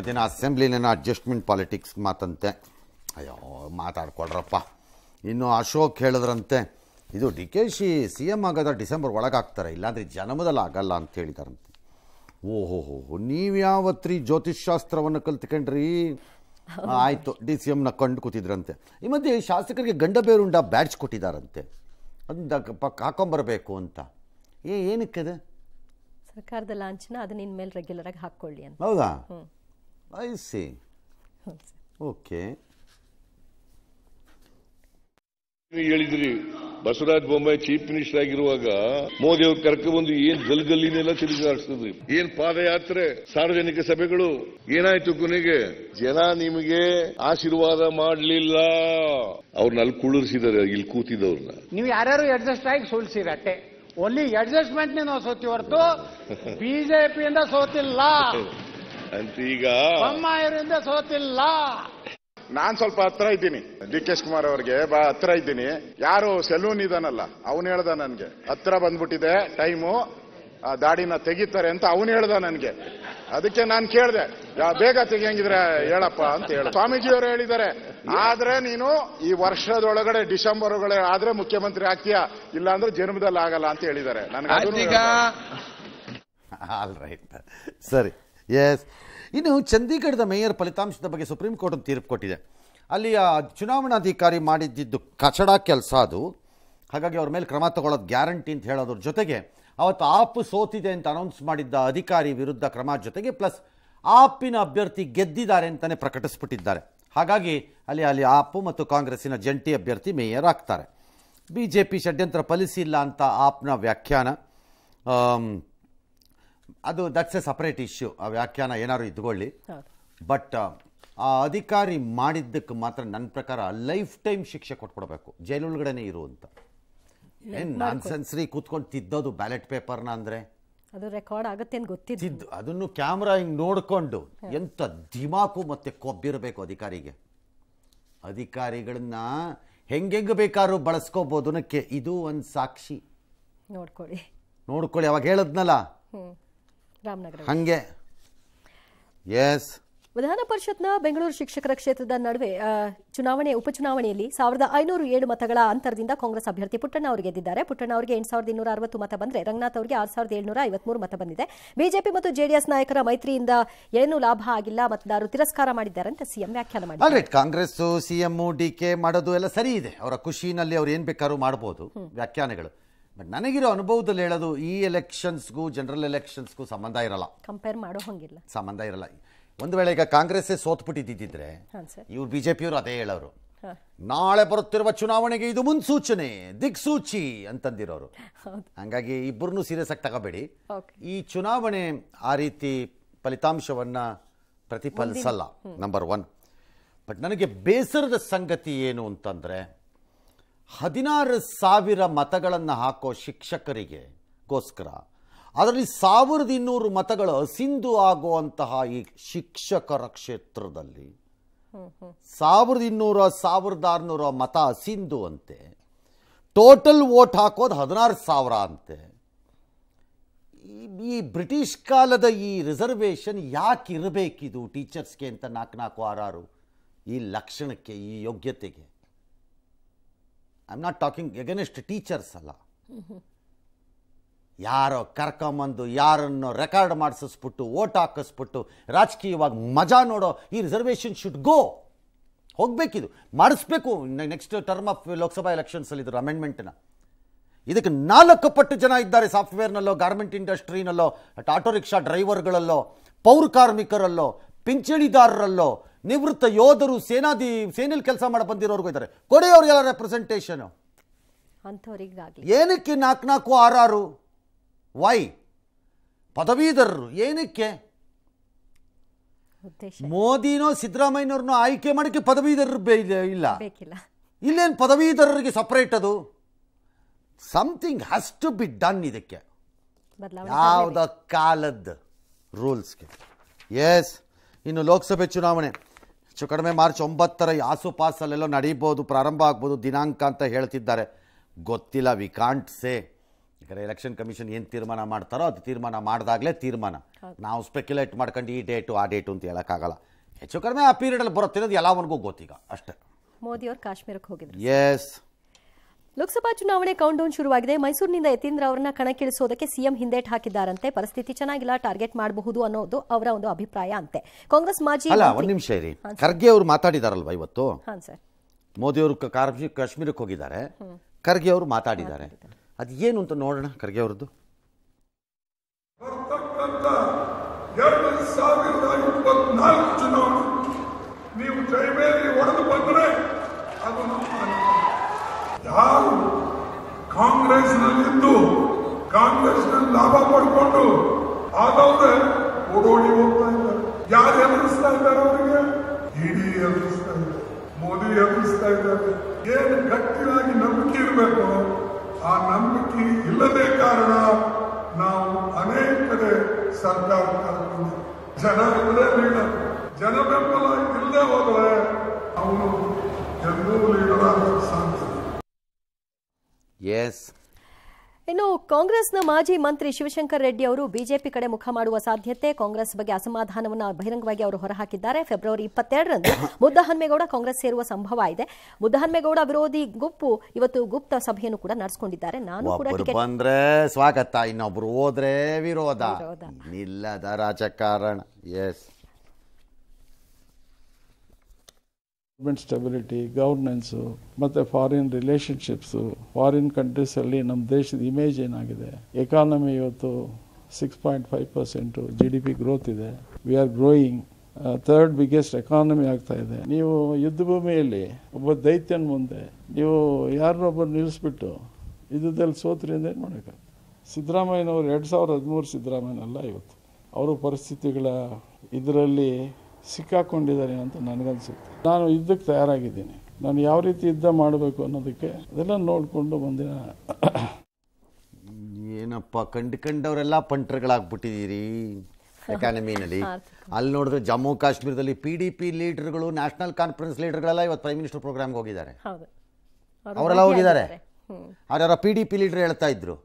ಅದೇನೋ ಅಸೆಂಬ್ಲಿನೇನೋ adjustment politics ಮಾತಂತೆ ಅಯ್ಯೋ ಮಾತಾಡ್ಕೊಳ್ರಪ್ಪ ಇನ್ನು ಅಶೋಕ್ ಹೇಳಿದ್ರಂತೆ ಇದು D K Shi C M ಆಗೋದ ಡಿಸೆಂಬರ್ ಒಳಗಾಗ್ತಾರೆ ಇಲ್ಲಾಂದರೆ ಜನ್ಮದಲ್ಲಿ ಆಗಲ್ಲ ಅಂತ ಹೇಳಿದಾರಂತೆ ಓಹೋಹೋ ನೀವು ಜ್ಯೋತಿಷ್ ಶಾಸ್ತ್ರವನ್ನು ಕಲ್ತ್ಕೊಂಡ್ರಿ ಆಯಿತು ಡಿ ಸಿ ಎಮ್ನ ಕಂಡು ಕೂತಿದ್ರಂತೆ ಈ ಮಧ್ಯೆ ಶಾಸಕರಿಗೆ ಗಂಡ ಬೇರುಂಡ ಬ್ಯಾಡ್ಜ್ ಕೊಟ್ಟಿದ್ದಾರಂತೆ ಅದನ್ನ ಪಕ್ಕ ಹಾಕೊಂಬರಬೇಕು ಅಂತ ಏ ಏನಕ್ಕದು ಸರ್ಕಾರದ ಲಾಂಛನ ಅದನ್ನ ಇನ್ಮೇಲೆ ರೆಗ್ಯುಲರ್ ಆಗಿ ಹಾಕ್ಕೊಳ್ಳಿ ಅಂತ ಹೌದಾ I see. ಓಕೆ ಹೇಳಿದ್ರಿ ಬಸವರಾಜ ಬೊಮ್ಮಾಯಿ ಚೀಫ್ ಮಿನಿಸ್ಟರ್ ಆಗಿರುವಾಗ ಮೋದಿ ಅವ್ರು ಕರ್ಕೊಂಡ್ಬಂದು ಏನ್ ಗಲ್ಗಲ್ಲಿನೆಲ್ಲ ತಿರುಗಾಡಿಸಿದ್ರಿ ಏನ್ ಪಾದಯಾತ್ರೆ ಸಾರ್ವಜನಿಕ ಸಭೆಗಳು ಏನಾಯ್ತು ಕೊನೆಗೆ ಜನ ನಿಮಗೆ ಆಶೀರ್ವಾದ ಮಾಡಲಿಲ್ಲ ಅವ್ರನ್ನ ಅಲ್ಲಿ ಕುಳಿಸಿದಾರೆ ಇಲ್ಲಿ ಕೂತಿದ್ದವ್ರನ್ನ ನೀವು ಯಾರು ಅಡ್ಜಸ್ಟ್ ಆಗಿ ಸೋಲ್ಸಿರಟ್ಟೆ ಓನ್ಲಿ ಅಡ್ಜಸ್ಟ್ಮೆಂಟ್ ನಾವು ಸೋತಿ ಹೊರತು ಬಿಜೆಪಿಯಿಂದ ಸೋತಿಲ್ಲ ಅಂತ ಈಗ ತಮ್ಮರಿಂದ ಸೋತಿಲ್ಲ ನಾನ್ ಸ್ವಲ್ಪ ಹತ್ರ ಇದ್ದೀನಿ ಡಿ ಕೆ ಕುಮಾರ್ ಅವ್ರಿಗೆ ಬಾ ಹತ್ರ ಇದ್ದೀನಿ ಯಾರು ಸೆಲೂನ್ ಇದಾನಲ್ಲ ಅವನು ಹೇಳ್ದ ನನ್ಗೆ ಹತ್ರ ಬಂದ್ಬಿಟ್ಟಿದೆ ಟೈಮು ಆ ದಾಡಿನ ತೆಗಿತಾರೆ ಅಂತ ಅವನು ಹೇಳ್ದ ನನ್ಗೆ ಅದಕ್ಕೆ ನಾನು ಕೇಳಿದೆ ಬೇಗ ತೆಗಿಯಂಗಿದ್ರೆ ಹೇಳಪ್ಪ ಅಂತ ಹೇಳ ಅವರು ಹೇಳಿದ್ದಾರೆ ಆದ್ರೆ ನೀನು ಈ ವರ್ಷದೊಳಗಡೆ ಡಿಸೆಂಬರ್ ಒಳಗಡೆ ಆದ್ರೆ ಮುಖ್ಯಮಂತ್ರಿ ಆಗ್ತೀಯಾ ಅಂದ್ರೆ ಜನ್ಮದಲ್ಲಿ ಆಗಲ್ಲ ಅಂತ ಹೇಳಿದ್ದಾರೆ ನನಗೆ ಸರಿ ಎಸ್ ಇನ್ನು ಚಂಡೀಗಢದ ಮೇಯರ್ ಫಲಿತಾಂಶದ ಬಗ್ಗೆ ಸುಪ್ರೀಂ ಕೋರ್ಟ್ ಒಂದು ತೀರ್ಪು ಕೊಟ್ಟಿದೆ ಅಲ್ಲಿ ಚುನಾವಣಾಧಿಕಾರಿ ಮಾಡಿದ್ದಿದ್ದು ಕಚಡ ಕೆಲಸ ಅದು ಹಾಗಾಗಿ ಅವ್ರ ಮೇಲೆ ಕ್ರಮ ತಗೊಳ್ಳೋದು ಗ್ಯಾರಂಟಿ ಅಂತ ಹೇಳೋದ್ರ ಜೊತೆಗೆ ಅವತ್ತು ಆಪ್ ಸೋತಿದೆ ಅಂತ ಅನೌನ್ಸ್ ಮಾಡಿದ್ದ ಅಧಿಕಾರಿ ವಿರುದ್ಧ ಕ್ರಮ ಜೊತೆಗೆ ಪ್ಲಸ್ ಆಪಿನ ಅಭ್ಯರ್ಥಿ ಗೆದ್ದಿದ್ದಾರೆ ಅಂತಲೇ ಪ್ರಕಟಿಸ್ಬಿಟ್ಟಿದ್ದಾರೆ ಹಾಗಾಗಿ ಅಲ್ಲಿ ಅಲ್ಲಿ ಆಪು ಮತ್ತು ಕಾಂಗ್ರೆಸ್ಸಿನ ಜಂಟಿ ಅಭ್ಯರ್ಥಿ ಮೇಯರ್ ಆಗ್ತಾರೆ ಬಿ ಜೆ ಪಿ ಷಡ್ಯಂತ್ರ ಫಲಿಸಿಲ್ಲ ಅಂತ ಆಪ್ನ ವ್ಯಾಖ್ಯಾನ ಅದು ದಟ್ಸ್ ಎ ಸಪ್ರೇಟ್ ಇಶ್ಯೂ ಆ ವ್ಯಾಖ್ಯಾನ ಏನಾದ್ರು ಇದ್ಕೊಳ್ಳಿ ಬಟ್ ಆ ಅಧಿಕಾರಿ ಮಾಡಿದ್ದಕ್ಕೆ ಮಾತ್ರ ನನ್ನ ಪ್ರಕಾರ ಲೈಫ್ ಟೈಮ್ ಶಿಕ್ಷೆ ಕೊಟ್ಬಿಡ್ಬೇಕು ಒಳಗಡೆನೇ ಇರು ಅಂತ ಏನು ಸೆನ್ಸರಿ ಕೂತ್ಕೊಂಡು ತಿದ್ದೋದು ಬ್ಯಾಲೆಟ್ ಪೇಪರ್ನ ಅಂದ್ರೆ ಅದು ರೆಕಾರ್ಡ್ ಆಗುತ್ತೆ ಗೊತ್ತಿದ್ದು ಅದನ್ನು ಕ್ಯಾಮ್ರಾ ಹಿಂಗೆ ನೋಡಿಕೊಂಡು ಎಂಥ ದಿಮಾಕು ಮತ್ತು ಕೊಬ್ಬಿರಬೇಕು ಅಧಿಕಾರಿಗೆ ಅಧಿಕಾರಿಗಳನ್ನ ಹೆಂಗೆಂಗೆ ಬೇಕಾದ್ರೂ ಬಳಸ್ಕೋಬಹುದು ಇದು ಒಂದು ಸಾಕ್ಷಿ ನೋಡ್ಕೊಳ್ಳಿ ನೋಡ್ಕೊಳ್ಳಿ ಅವಾಗ ಹೇಳದ್ನಲ್ಲ ರಾಮನಗರ ಹಂಗೆ ಎಸ್ ವಿಧಾನ ಪರಿಷತ್ನ ಬೆಂಗಳೂರು ಶಿಕ್ಷಕರ ಕ್ಷೇತ್ರದ ನಡುವೆ ಚುನಾವಣೆ ಉಪಚುನಾವಣೆಯಲ್ಲಿ ಸಾವಿರದ ಐನೂರು ಏಳು ಮತಗಳ ಅಂತರದಿಂದ ಕಾಂಗ್ರೆಸ್ ಅಭ್ಯರ್ಥಿ ಪುಟ್ಟಣ್ಣ ಅವರು ಗೆದ್ದಿದ್ದಾರೆ ಪುಟ್ಟಣ್ಣ ಅವರಿಗೆ ಎಂಟು ಸಾವಿರದ ಇನ್ನೂರ ಅರವತ್ತು ಮತ ಬಂದರೆ ರಂಗನಾಥ್ ಅವರಿಗೆ ಆರು ಸಾವಿರದ ಏಳ್ನೂರ ಐವತ್ಮೂರು ಮತ ಬಂದಿದೆ ಬಿಜೆಪಿ ಮತ್ತು ಜೆಡಿಎಸ್ ನಾಯಕರ ಮೈತ್ರಿಯಿಂದ ಏನೂ ಲಾಭ ಆಗಿಲ್ಲ ಮತದಾರರು ತಿರಸ್ಕಾರ ಮಾಡಿದ್ದಾರೆ ಅಂತ ಸಿಎಂ ವ್ಯಾಖ್ಯಾನ ಮಾಡಿದ್ದಾರೆ ಕಾಂಗ್ರೆಸ್ ಸಿಎಂ ಡಿ ಕೆ ಮಾಡೋದು ಎಲ್ಲ ಸರಿ ಇದೆ ಅವರ ಖುಷಿನಲ್ಲಿ ಅವ್ರು ಏನ್ ಬೇಕಾದ್ರೂ ಮಾಡಬಹುದು ವ್ಯಾಖ್ಯಾನಗಳು ಬಟ್ ನನಗಿರೋ ಅನುಭವದಲ್ಲಿ ಹೇಳೋದು ಈ ಎಲೆಕ್ಷನ್ಸ್ಗೂ ಜನರಲ್ ಎಲೆಕ್ಷನ್ಸ್ಗೂ ಸಂಬಂಧ ಇರಲ್ಲ ಕಂಪೇರ್ ಮಾಡೋ ಹಂಗಿಲ್ಲ ಸಂಬಂಧ ಇರಲ್ಲ ಒಂದು ವೇಳೆ ಈಗ ಕಾಂಗ್ರೆಸ್ಸೇ ಸೋತ್ಬಿಟ್ಟಿದ್ದಿದ್ರೆ ಇವ್ರು ಬಿ ಜೆ ಪಿಯವರು ಅದೇ ಹೇಳೋರು ನಾಳೆ ಬರುತ್ತಿರುವ ಚುನಾವಣೆಗೆ ಇದು ಮುನ್ಸೂಚನೆ ದಿಕ್ಸೂಚಿ ಅಂತಂದಿರೋರು ಹಂಗಾಗಿ ಇಬ್ಬರನ್ನು ಸೀರಿಯಸ್ ಆಗಿ ತಗೋಬೇಡಿ ಈ ಚುನಾವಣೆ ಆ ರೀತಿ ಫಲಿತಾಂಶವನ್ನ ಪ್ರತಿಫಲಿಸಲ್ಲ ನಂಬರ್ ಒನ್ ಬಟ್ ನನಗೆ ಬೇಸರದ ಸಂಗತಿ ಏನು ಅಂತಂದರೆ ಹದಿನಾರು ಸಾವಿರ ಮತಗಳನ್ನು ಹಾಕೋ ಶಿಕ್ಷಕರಿಗೆ ಗೋಸ್ಕರ ಅದರಲ್ಲಿ ಸಾವಿರದ ಇನ್ನೂರು ಮತಗಳು ಅಸಿಂಧು ಆಗುವಂತಹ ಈ ಶಿಕ್ಷಕರ ಕ್ಷೇತ್ರದಲ್ಲಿ ಸಾವಿರದ ಇನ್ನೂರ ಸಾವಿರದ ಆರುನೂರ ಮತ ಅಸಿಂಧು ಅಂತೆ ಟೋಟಲ್ ವೋಟ್ ಹಾಕೋದು ಹದಿನಾರು ಸಾವಿರ ಅಂತೆ ಈ ಬ್ರಿಟಿಷ್ ಕಾಲದ ಈ ರಿಸರ್ವೇಷನ್ ಯಾಕೆ ಇರಬೇಕಿದು ಟೀಚರ್ಸ್ಗೆ ಅಂತ ನಾಲ್ಕು ನಾಲ್ಕು ಆರಾರು ಈ ಲಕ್ಷಣಕ್ಕೆ ಈ ಯೋಗ್ಯತೆಗೆ I'm not talking against teachers ಅಲ್ಲ ಯಾರೋ ಕರ್ಕೊಂಬಂದು ಯಾರನ್ನು ರೆಕಾರ್ಡ್ ಮಾಡಿಸಿಸ್ಬಿಟ್ಟು ಓಟ್ ಹಾಕಿಸ್ಬಿಟ್ಟು ರಾಜಕೀಯವಾಗಿ ಮಜಾ ನೋಡೋ ಈ ರಿಸರ್ವೇಷನ್ ಶುಡ್ ಗೋ ಹೋಗಬೇಕಿದು ಮಾಡಿಸ್ಬೇಕು ನೆಕ್ಸ್ಟ್ ಟರ್ಮ್ ಆಫ್ ಲೋಕಸಭಾ ಎಲೆಕ್ಷನ್ಸಲ್ಲಿ ಇದ್ರ ಅಮೆಂಡ್ಮೆಂಟನ್ನ ಇದಕ್ಕೆ ನಾಲ್ಕು ಪಟ್ಟು ಜನ ಇದ್ದಾರೆ ಸಾಫ್ಟ್ವೇರ್ನಲ್ಲೋ ಗಾರ್ಮೆಂಟ್ ಇಂಡಸ್ಟ್ರಿನಲ್ಲೋ ಆಟೋ ರಿಕ್ಷಾ ಡ್ರೈವರ್ಗಳಲ್ಲೋ ಪೌರ ಕಾರ್ಮಿಕರಲ್ಲೋ ಪಿಂಚಣಿದಾರರಲ್ಲೋ ನಿವೃತ್ತ ಯೋಧರು ಸೇನಾದಿ ಸೇನೆಯಲ್ಲಿ ಕೆಲಸ ಮಾಡಿ ಬಂದಿರೋರ್ಗೂ ಇದ್ದಾರೆ ಕೊಡಿ ಅವ್ರಿಗೆಲ್ಲ ರೆಪ್ರೆಸೆಂಟೇಷನ್ ಏನಕ್ಕೆ ನಾಲ್ಕು ನಾಲ್ಕು ಆರಾರು ವೈ ಪದವೀಧರರು ಏನಕ್ಕೆ ಮೋದಿನೋ ಸಿದ್ದರಾಮಯ್ಯನವ್ರನ್ನ ಆಯ್ಕೆ ಮಾಡಕ್ಕೆ ಪದವೀಧರರು ಇಲ್ಲ ಇಲ್ಲೇನು ಪದವೀಧರರಿಗೆ ಸಪರೇಟ್ ಅದು something has to be done ಇದಕ್ಕೆ ಯಾವ್ದ ಕಾಲದ ರೂಲ್ಸ್ಗೆ ಎಸ್ ಇನ್ನು ಲೋಕಸಭೆ ಚುನಾವಣೆ ಹೆಚ್ಚು ಕಡಿಮೆ ಮಾರ್ಚ್ ಒಂಬತ್ತರ ಆಸುಪಾಸಲ್ಲೆಲ್ಲೋ ನಡೀಬೋದು ಪ್ರಾರಂಭ ಆಗ್ಬೋದು ದಿನಾಂಕ ಅಂತ ಹೇಳ್ತಿದ್ದಾರೆ ಗೊತ್ತಿಲ್ಲ ವಿ ಕಾಂಟ್ ಸೇ ಯಾಕಂದರೆ ಎಲೆಕ್ಷನ್ ಕಮಿಷನ್ ಏನು ತೀರ್ಮಾನ ಮಾಡ್ತಾರೋ ಅದು ತೀರ್ಮಾನ ಮಾಡಿದಾಗಲೇ ತೀರ್ಮಾನ ನಾವು ಸ್ಪೆಕ್ಯುಲೇಟ್ ಮಾಡ್ಕೊಂಡು ಈ ಡೇಟು ಆ ಡೇಟು ಅಂತ ಹೇಳೋಕ್ಕಾಗಲ್ಲ ಹೆಚ್ಚು ಕಡಿಮೆ ಆ ಪೀರಿಯಡಲ್ಲಿ ಬರುತ್ತಿರೋದು ಎಲ್ಲವನಿಗೂ ಗೊತ್ತೀಗ ಅಷ್ಟೇ ಮೋದಿ ಅವರು ಕಾಶ್ಮೀರಕ್ಕೆ ಹೋಗಿದ್ರು ಎಸ್ ಲೋಕಸಭಾ ಚುನಾವಣೆ ಡೌನ್ ಶುರುವಾಗಿದೆ ಮೈಸೂರಿನಿಂದ ಯತೀಂದ್ರ ಅವರನ್ನ ಕಣಕ್ಕಿಳಿಸೋದಕ್ಕೆ ಸಿಎಂ ಹಿಂದೇಟ್ ಹಾಕಿದ್ದಾರಂತೆ ಪರಿಸ್ಥಿತಿ ಚೆನ್ನಾಗಿಲ್ಲ ಟಾರ್ಗೆಟ್ ಮಾಡಬಹುದು ಅನ್ನೋದು ಅವರ ಒಂದು ಅಭಿಪ್ರಾಯ ಅಂತೆ ಕಾಂಗ್ರೆಸ್ ಮಾಜಿ ಅಲ್ಲ ಒಂದು ನಿಮಿಷ ಇರಿ ಖರ್ಗೆ ಅವರು ಮಾತಾಡಿದಾರಲ್ವಾ ಇವತ್ತು ಮೋದಿ ಅವರು ಕಾಶ್ಮೀರಕ್ಕೆ ಹೋಗಿದ್ದಾರೆ ಖರ್ಗೆ ಅವರು ಮಾತಾಡಿದ್ದಾರೆ ಅದು ಏನು ಅಂತ ನೋಡೋಣ ಖರ್ಗೆ ಅವರದ್ದು ಕಾಂಗ್ರೆಸ್ ಕಾಂಗ್ರೆಸ್ ಕಾಂಗ್ರೆಸ್ನಲ್ಲಿ ಲಾಭ ಪಡ್ಕೊಂಡು ಆದವ್ರೆ ಓಡೋಡಿ ಹೋಗ್ತಾ ಇದ್ದಾರೆ ಯಾರು ಎದುರಿಸ್ತಾ ಇದ್ದಾರೆ ಅವರಿಗೆ ಇಡಿ ಎದುರಿಸ್ತಾ ಇದ್ದಾರೆ ಮೋದಿ ಎದುರಿಸ್ತಾ ಇದ್ದಾರೆ ಏನು ಗಟ್ಟಿಯಾಗಿ ನಂಬಿಕೆ ಇರಬೇಕು ಆ ನಂಬಿಕೆ ಇಲ್ಲದೆ ಕಾರಣ ನಾವು ಅನೇಕ ಕಡೆ ಸರ್ಕಾರ ಜನ ಇಲ್ಲದೆ ನೀಡ ಜನ ಬೆಂಬಲ ಇಲ್ಲದೆ ಹೋದರೆ ಎಸ್ ಇನ್ನು ಕಾಂಗ್ರೆಸ್ನ ಮಾಜಿ ಮಂತ್ರಿ ಶಿವಶಂಕರ್ ರೆಡ್ಡಿ ಅವರು ಬಿಜೆಪಿ ಕಡೆ ಮುಖ ಮಾಡುವ ಸಾಧ್ಯತೆ ಕಾಂಗ್ರೆಸ್ ಬಗ್ಗೆ ಅಸಮಾಧಾನವನ್ನು ಬಹಿರಂಗವಾಗಿ ಅವರು ಹೊರಹಾಕಿದ್ದಾರೆ ಫೆಬ್ರವರಿ ಇಪ್ಪತ್ತೆರಡರಂದು ಮುದ್ದಹನ್ಮೇಗೌಡ ಕಾಂಗ್ರೆಸ್ ಸೇರುವ ಸಂಭವ ಇದೆ ಮುದ್ದಹನ್ಮೇಗೌಡ ವಿರೋಧಿ ಗುಂಪು ಇವತ್ತು ಗುಪ್ತ ಸಭೆಯನ್ನು ಕೂಡ ನಡೆಸಿಕೊಂಡಿದ್ದಾರೆ ನಾನು ಕೂಡ ಬಂದ್ರೆ ಸ್ವಾಗತ ಇನ್ನೊಬ್ರು ಹೋದ್ರೆ ವಿರೋಧ ಇಲ್ಲದ ರಾಜಕಾರಣ ಎಸ್ ಗೌರ್ಮೆಂಟ್ ಸ್ಟೆಬಿಲಿಟಿ ಗವರ್ನೆನ್ಸು ಮತ್ತು ಫಾರಿನ್ ರಿಲೇಷನ್ಶಿಪ್ಸು ಫಾರಿನ್ ಕಂಟ್ರೀಸಲ್ಲಿ ನಮ್ಮ ದೇಶದ ಇಮೇಜ್ ಏನಾಗಿದೆ ಎಕಾನಮಿ ಇವತ್ತು six point five percent G D P growth ಇದೆ we are growing third biggest economy ಆಗ್ತಾ ಇದೆ ನೀವು ಯುದ್ಧ ಭೂಮಿಯಲ್ಲಿ ಒಬ್ಬ ದೈತ್ಯನ ಮುಂದೆ ನೀವು ಯಾರನ್ನೊಬ್ಬರು ನಿಲ್ಲಿಸ್ಬಿಟ್ಟು ಯುದ್ಧದಲ್ಲಿ ಸೋತ್ರಿ ಏನು ಮಾಡಬೇಕಾಗ್ತದೆ ಸಿದ್ದರಾಮಯ್ಯನವರು ಎರಡು ಸಾವಿರದ ಹದಿಮೂರು ಸಿದ್ದರಾಮಯ್ಯನಲ್ಲ ಇವತ್ತು ಅವರು ಪರಿಸ್ಥಿತಿಗಳ ಇದರಲ್ಲಿ ಸಿಕ್ಕಾಕೊಂಡಿದ್ದಾರೆ ಅಂತ ನನಗನ್ಸುತ್ತೆ ನಾನು ಯುದ್ಧಕ್ಕೆ ತಯಾರಾಗಿದ್ದೀನಿ ನಾನು ಯಾವ ರೀತಿ ಯುದ್ಧ ಮಾಡಬೇಕು ಅನ್ನೋದಕ್ಕೆ ಅದೆಲ್ಲ ನೋಡಿಕೊಂಡು ಬಂದಿನ ಏನಪ್ಪ ಕಂಡವರೆಲ್ಲ ಪಂಟ್ರಗಳಾಗ್ಬಿಟ್ಟಿದ್ದೀರಿ ಎಕಾನಮಿನಲ್ಲಿ ಅಲ್ಲಿ ನೋಡಿದ್ರೆ ಜಮ್ಮು ಕಾಶ್ಮೀರದಲ್ಲಿ ಪಿ ಡಿ ಪಿ ಲೀಡರ್ಗಳು ನ್ಯಾಷನಲ್ ಕಾನ್ಫರೆನ್ಸ್ ಲೀಡರ್ಗಳೆಲ್ಲ ಇವತ್ತು ಪ್ರೈಮ್ ಮಿನಿಸ್ಟರ್ ಪ್ರೋಗ್ರಾಮ್ಗೆ ಹೋಗಿದ್ದಾರೆ ಅವರೆಲ್ಲ ಹೋಗಿದ್ದಾರೆ ಅವರೆಲ್ಲ ಪಿ ಡಿ ಪಿ ಲೀಡರ್ ಹೇಳ್ತಾ ಇದ್ರು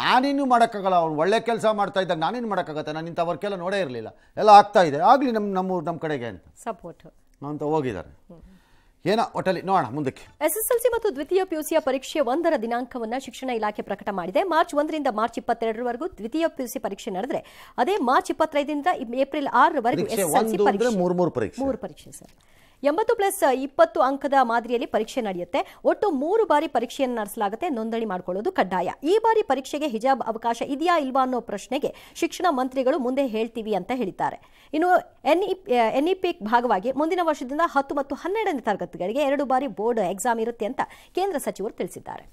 ನಾನೇನು ಮಾಡೋಕ್ಕಾಗಲ್ಲ ಅವ್ನು ಒಳ್ಳೆ ಕೆಲಸ ಮಾಡ್ತಾ ಇದ್ದಾಗ ನಾನೇನು ಮಾಡೋಕ್ಕಾಗತ್ತೆ ನಾನು ಇಂಥ ವರ್ಕೆಲ್ಲ ನೋಡೇ ಇರಲಿಲ್ಲ ಎಲ್ಲ ಆಗ್ತಾ ಇದೆ ಆಗಲಿ ನಮ್ಮ ನಮ್ಮೂರು ನಮ್ಮ ಕಡೆಗೆ ಅಂತ ಸಪೋರ್ಟ್ ಅಂತ ಹೋಗಿದ್ದಾರೆ ಏನೋ ಒಟ್ಟಲ್ಲಿ ನೋಡೋಣ ಮುಂದಕ್ಕೆ ಎಸ್ಎಸ್ಎಲ್ಸಿ ಮತ್ತು ದ್ವಿತೀಯ ಪಿಯುಸಿಯ ಪರೀಕ್ಷೆ ಒಂದರ ದಿನಾಂಕವನ್ನು ಶಿಕ್ಷಣ ಇಲಾಖೆ ಪ್ರಕಟ ಮಾಡಿದೆ ಮಾರ್ಚ್ ಒಂದರಿಂದ ಮಾರ್ಚ್ ಇಪ್ಪತ್ತೆರಡರವರೆಗೂ ದ್ವಿತೀಯ ಪಿಯುಸಿ ಪರೀಕ್ಷೆ ನಡೆದರೆ ಅದೇ ಮಾರ್ಚ್ ಇಪ್ಪತ್ತೈದರಿಂದ ಏಪ್ರಿಲ್ ಆರರವರೆಗೂ ಮೂರು ಪರೀಕ್ಷೆ ಮೂರು ಪರೀಕ್ಷೆ ಸರ್ ಎಂಬತ್ತು ಪ್ಲಸ್ ಇಪ್ಪತ್ತು ಅಂಕದ ಮಾದರಿಯಲ್ಲಿ ಪರೀಕ್ಷೆ ನಡೆಯುತ್ತೆ ಒಟ್ಟು ಮೂರು ಬಾರಿ ಪರೀಕ್ಷೆಯನ್ನು ನಡೆಸಲಾಗುತ್ತೆ ನೋಂದಣಿ ಮಾಡಿಕೊಳ್ಳೋದು ಕಡ್ಡಾಯ ಈ ಬಾರಿ ಪರೀಕ್ಷೆಗೆ ಹಿಜಾಬ್ ಅವಕಾಶ ಇದೆಯಾ ಇಲ್ವಾ ಅನ್ನೋ ಪ್ರಶ್ನೆಗೆ ಶಿಕ್ಷಣ ಮಂತ್ರಿಗಳು ಮುಂದೆ ಹೇಳ್ತೀವಿ ಅಂತ ಹೇಳಿದ್ದಾರೆ ಇನ್ನು ಎನ್ಇ ಎನ್ಇಪಿ ಭಾಗವಾಗಿ ಮುಂದಿನ ವರ್ಷದಿಂದ ಹತ್ತು ಮತ್ತು ಹನ್ನೆರಡನೇ ತರಗತಿಗಳಿಗೆ ಎರಡು ಬಾರಿ ಬೋರ್ಡ್ ಎಕ್ಸಾಮ್ ಇರುತ್ತೆ ಅಂತ ಕೇಂದ್ರ ಸಚಿವರು ತಿಳಿಸಿದ್ದಾರೆ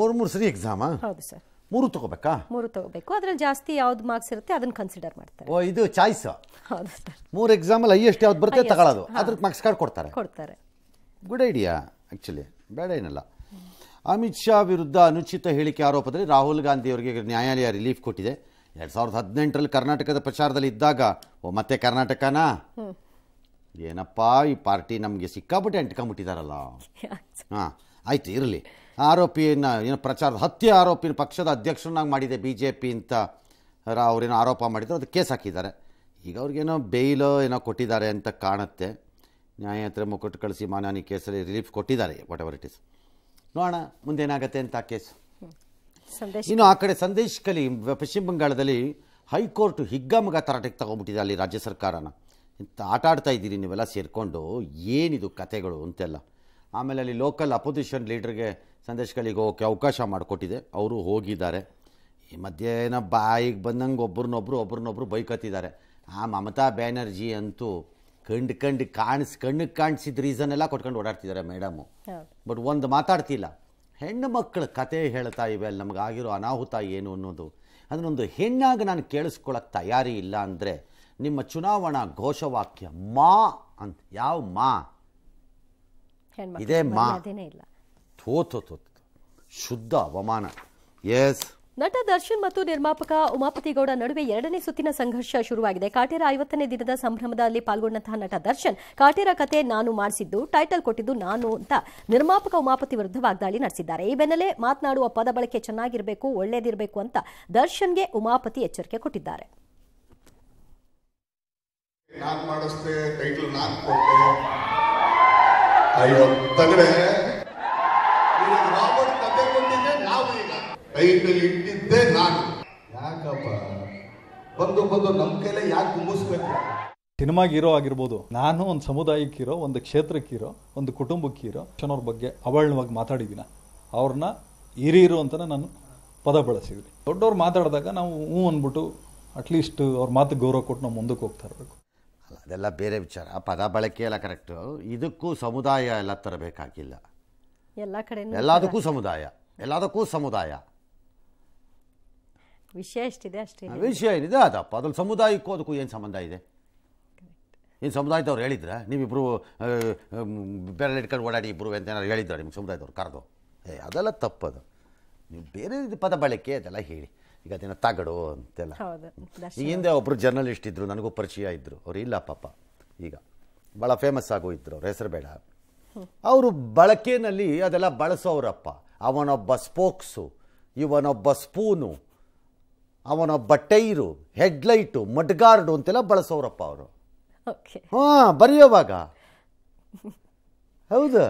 ಮೂರು ಮೂರು ಸರಿ ಎಕ್ಸಾಮಾ ಹೌದು ಸರ್ ಮೂರು ತಗೋಬೇಕಾ ಮೂರು ತಗೋಬೇಕು ಅದ್ರಲ್ಲಿ ಜಾಸ್ತಿ ಯಾವ್ದು ಮಾರ್ಕ್ಸ್ ಇರುತ್ತೆ ಅದನ್ನ ಕನ್ಸಿಡರ್ ಮಾಡ್ತಾರೆ ಓ ಇದು ಚಾಯ್ಸ್ ಹೌದು ಸರ್ ಮೂರು ಅಲ್ಲಿ ಹೈಯೆಸ್ಟ್ ಯಾವ್ದು ಬರುತ್ತೆ ತಗೊಳ್ಳೋದು ಅದ್ರದ್ದು ಮಾರ್ಕ್ಸ್ ಕಾರ್ಡ್ ಕೊಡ್ತಾರೆ ಕೊಡ್ತಾರೆ ಗುಡ್ ಐಡಿಯಾ ಆಕ್ಚುಲಿ ಬೇಡ ಏನಲ್ಲ ಅಮಿತ್ ಶಾ ವಿರುದ್ಧ ಅನುಚಿತ ಹೇಳಿಕೆ ಆರೋಪದಲ್ಲಿ ರಾಹುಲ್ ಗಾಂಧಿ ಅವರಿಗೆ ನ್ಯಾಯಾಲಯ ರಿಲೀಫ್ ಕೊಟ್ಟಿದೆ ಎರಡು ಸಾವಿರದ ಹದಿನೆಂಟರಲ್ಲಿ ಕರ್ನಾಟಕದ ಪ್ರಚಾರದಲ್ಲಿ ಇದ್ದಾಗ ಓ ಮತ್ತೆ ಕರ್ನಾಟಕನಾ ಏನಪ್ಪಾ ಈ ಪಾರ್ಟಿ ನಮಗೆ ಸಿಕ್ಕಾಬಿಟ್ಟು ಅಂಟ್ಕೊಂಬಿಟ್ಟಿದಾರಲ್ಲ ಹಾಂ ಆಯಿತು ಇರಲಿ ಆರೋಪಿಯನ್ನು ಏನು ಪ್ರಚಾರದ ಹತ್ಯೆ ಆರೋಪಿನ ಪಕ್ಷದ ಅಧ್ಯಕ್ಷರನ್ನಾಗಿ ಮಾಡಿದೆ ಬಿ ಜೆ ಪಿ ಅಂತ ಅವರೇನೋ ಆರೋಪ ಮಾಡಿದ್ರು ಅದು ಕೇಸ್ ಹಾಕಿದ್ದಾರೆ ಈಗ ಅವ್ರಿಗೇನೋ ಬೇಯ್ಲೋ ಏನೋ ಕೊಟ್ಟಿದ್ದಾರೆ ಅಂತ ಕಾಣುತ್ತೆ ಹತ್ರ ಮುಖಟ್ಟು ಕಳಿಸಿ ಮಾನಾನಿ ಕೇಸಲ್ಲಿ ರಿಲೀಫ್ ಕೊಟ್ಟಿದ್ದಾರೆ ವಾಟ್ ಎವರ್ ಇಟ್ ಇಸ್ ನೋಡೋಣ ಮುಂದೇನಾಗತ್ತೆ ಅಂತ ಆ ಕೇಸು ಇನ್ನು ಆ ಕಡೆ ಸಂದೇಶ್ ಕಲಿ ಪಶ್ಚಿಮ ಬಂಗಾಳದಲ್ಲಿ ಹೈಕೋರ್ಟ್ ಹಿಗ್ಗಾಮುಗ ತರಾಟೆಗೆ ತಗೊಂಡ್ಬಿಟ್ಟಿದೆ ಅಲ್ಲಿ ರಾಜ್ಯ ಸರ್ಕಾರನ ಇಂಥ ಆಟ ಆಡ್ತಾ ಇದ್ದೀರಿ ನೀವೆಲ್ಲ ಸೇರಿಕೊಂಡು ಏನಿದು ಕತೆಗಳು ಅಂತೆಲ್ಲ ಆಮೇಲೆ ಅಲ್ಲಿ ಲೋಕಲ್ ಅಪೋಸಿಷನ್ ಲೀಡ್ರಿಗೆ ಸಂದೇಶಗಳಿಗೆ ಹೋಗೋಕ್ಕೆ ಅವಕಾಶ ಮಾಡಿಕೊಟ್ಟಿದೆ ಅವರು ಹೋಗಿದ್ದಾರೆ ಈ ಮಧ್ಯಾಹ್ನ ಬಾಯಿಗೆ ಬಂದಂಗೆ ಒಬ್ರನ್ನೊಬ್ರು ಒಬ್ರನ್ನೊಬ್ರು ಬೈಕತ್ತಿದ್ದಾರೆ ಆ ಮಮತಾ ಬ್ಯಾನರ್ಜಿ ಅಂತೂ ಕಂಡು ಕಂಡು ಕಾಣಿಸ್ ಕಣ್ಣಿಗೆ ಕಾಣಿಸಿದ ರೀಸನ್ ಎಲ್ಲ ಕೊಟ್ಕೊಂಡು ಓಡಾಡ್ತಿದ್ದಾರೆ ಮೇಡಮು ಬಟ್ ಒಂದು ಮಾತಾಡ್ತಿಲ್ಲ ಹೆಣ್ಣು ಮಕ್ಕಳ ಕತೆ ಹೇಳ್ತಾ ಇವೆ ಅಲ್ಲಿ ನಮ್ಗೆ ಆಗಿರೋ ಅನಾಹುತ ಏನು ಅನ್ನೋದು ಅದನ್ನೊಂದು ಹೆಣ್ಣಾಗಿ ನಾನು ಕೇಳಿಸ್ಕೊಳ್ಳೋಕೆ ತಯಾರಿ ಇಲ್ಲ ಅಂದರೆ ನಿಮ್ಮ ಚುನಾವಣಾ ಘೋಷವಾಕ್ಯ ಮಾ ಅಂತ ಯಾವ ಮಾ ಇದೇ ಮಾ ಇಲ್ಲ ಶುದ್ಧ ಅವಮಾನ ಎಸ್ ನಟ ದರ್ಶನ್ ಮತ್ತು ನಿರ್ಮಾಪಕ ಉಮಾಪತಿಗೌಡ ನಡುವೆ ಎರಡನೇ ಸುತ್ತಿನ ಸಂಘರ್ಷ ಶುರುವಾಗಿದೆ ಕಾಟೇರ ಐವತ್ತನೇ ದಿನದ ಸಂಭ್ರಮದಲ್ಲಿ ಪಾಲ್ಗೊಂಡಂತಹ ನಟ ದರ್ಶನ್ ಕಾಟೇರ ಕತೆ ನಾನು ಮಾಡಿಸಿದ್ದು ಟೈಟಲ್ ಕೊಟ್ಟಿದ್ದು ನಾನು ಅಂತ ನಿರ್ಮಾಪಕ ಉಮಾಪತಿ ವಿರುದ್ಧ ವಾಗ್ದಾಳಿ ನಡೆಸಿದ್ದಾರೆ ಈ ಬೆನ್ನಲ್ಲೇ ಮಾತನಾಡುವ ಪದ ಬಳಕೆ ಚೆನ್ನಾಗಿರಬೇಕು ಒಳ್ಳೇದಿರಬೇಕು ಅಂತ ದರ್ಶನ್ಗೆ ಉಮಾಪತಿ ಎಚ್ಚರಿಕೆ ಕೊಟ್ಟಿದ್ದಾರೆ ನಾನು ಟೈಟಲ್ ಇಟ್ಟಿದ್ದೇ ನಾನು ಯಾಕಪ್ಪ ಬಂದು ಬಂದು ನಮ್ಮ ಕೈಲೇ ಯಾಕೆ ಸಿನಿಮಾಗಿ ಇರೋ ಆಗಿರ್ಬೋದು ನಾನು ಒಂದು ಸಮುದಾಯಕ್ಕಿರೋ ಒಂದು ಕ್ಷೇತ್ರಕ್ಕಿರೋ ಒಂದು ಕುಟುಂಬಕ್ಕಿರೋ ಅವ್ರ ಬಗ್ಗೆ ಅವಳವಾಗಿ ಮಾತಾಡಿದ್ದೀನ ಅವ್ರನ್ನ ಹಿರಿಯರು ಅಂತ ನಾನು ಪದ ಬಳಸಿದ್ವಿ ದೊಡ್ಡವ್ರು ಮಾತಾಡಿದಾಗ ನಾವು ಹ್ಞೂ ಅಂದ್ಬಿಟ್ಟು ಅಟ್ಲೀಸ್ಟ್ ಅವ್ರ ಮಾತು ಗೌರವ ಕೊಟ್ಟು ನಾವು ಮುಂದಕ್ಕೆ ಹೋಗ್ತಾ ಇರಬೇಕು ಅದೆಲ್ಲ ಬೇರೆ ವಿಚಾರ ಪದ ಬಳಕೆ ಎಲ್ಲ ಕರೆಕ್ಟು ಇದಕ್ಕೂ ಸಮುದಾಯ ಎಲ್ಲ ತರಬೇಕಾಗಿಲ್ಲ ಎಲ್ಲ ಕಡೆ ಎಲ್ಲದಕ್ಕೂ ಸಮುದಾಯ ಎಲ್ಲದಕ್ಕೂ ಸಮುದಾಯ ವಿಷಯ ಎಷ್ಟಿದೆ ಅಷ್ಟೇ ವಿಷಯ ಏನಿದೆ ಅದಪ್ಪ ಅದ್ರಲ್ಲಿ ಸಮುದಾಯಕ್ಕೂ ಅದಕ್ಕೂ ಏನು ಸಂಬಂಧ ಇದೆ ಏನು ಸಮುದಾಯದವ್ರು ಹೇಳಿದ್ರ ನೀವಿಬ್ಬರು ಬೇರೆ ಇಟ್ಕೊಂಡು ಓಡಾಡಿ ಇಬ್ಬರು ಅಂತ ಏನಾದ್ರು ಹೇಳಿದ್ರ ನಿಮ್ಮ ಸಮುದಾಯದವ್ರು ಕರೆದು ಏ ಅದೆಲ್ಲ ತಪ್ಪದು ನೀವು ಬೇರೆ ಪದ ಬಳಕೆ ಅದೆಲ್ಲ ಹೇಳಿ ಈಗ ಅದೇನೋ ತಗಡು ಅಂತೆಲ್ಲ ಈ ಹಿಂದೆ ಒಬ್ಬರು ಜರ್ನಲಿಸ್ಟ್ ಇದ್ದರು ನನಗೂ ಪರಿಚಯ ಇದ್ದರು ಅವ್ರು ಇಲ್ಲ ಪಾಪ ಈಗ ಭಾಳ ಫೇಮಸ್ ಆಗೋ ಇದ್ರು ಅವ್ರ ಹೆಸರು ಬೇಡ ಅವರು ಬಳಕೆಯಲ್ಲಿ ಅದೆಲ್ಲ ಬಳಸೋರಪ್ಪ ಅವನೊಬ್ಬ ಸ್ಪೋಕ್ಸು ಇವನೊಬ್ಬ ಸ್ಪೂನು ಅವನೊಬ್ಬ ಟೈರು ಹೆಡ್ಲೈಟು ಮಡ್ಗಾರ್ಡು ಅಂತೆಲ್ಲ ಬಳಸೋರಪ್ಪ ಅವರು ಹಾಂ ಬರೆಯೋವಾಗ ಹೌದು